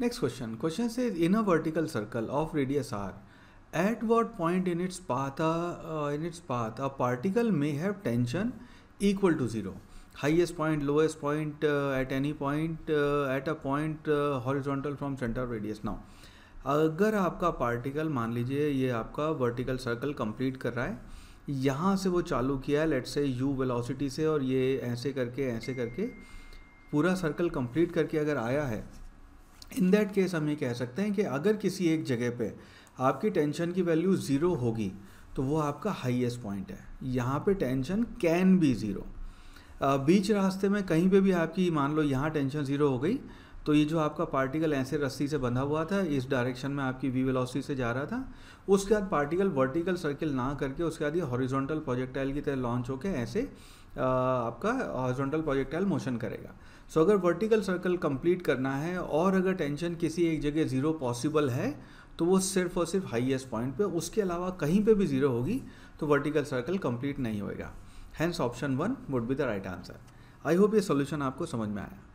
next question question से in a vertical circle of radius R at what point in its path in its path a particle may have tension equal to zero highest point lowest point at any point at a point horizontal from centre radius now अगर आपका particle मान लीजिए ये आपका vertical circle complete कर रहा है यहाँ से वो चालू किया है लेट्स से यू वेलोसिटी से और ये ऐसे करके ऐसे करके पूरा सर्कल कंप्लीट करके अगर आया है इन दैट केस हम ये कह सकते हैं कि अगर किसी एक जगह पे आपकी टेंशन की वैल्यू ज़ीरो होगी तो वो आपका हाईएस्ट पॉइंट है यहाँ पे टेंशन कैन बी ज़ीरो बीच रास्ते में कहीं पे भी आपकी मान लो यहाँ टेंशन ज़ीरो हो गई तो ये जो आपका पार्टिकल ऐसे रस्सी से बंधा हुआ था इस डायरेक्शन में आपकी वी वेलोसिटी से जा रहा था उसके बाद पार्टिकल वर्टिकल सर्किल ना करके उसके बाद ये हॉरिजॉन्टल प्रोजेक्टाइल की तरह लॉन्च होकर ऐसे आपका हॉरिजॉन्टल प्रोजेक्टाइल मोशन करेगा सो अगर वर्टिकल सर्कल कंप्लीट करना है और अगर टेंशन किसी एक जगह ज़ीरो पॉसिबल है तो वो सिर्फ और सिर्फ हाईएस्ट पॉइंट पे उसके अलावा कहीं पे भी ज़ीरो होगी तो वर्टिकल सर्कल कंप्लीट नहीं होएगा hence option one would be the right answer I hope ये सोल्यूशन आपको समझ में आया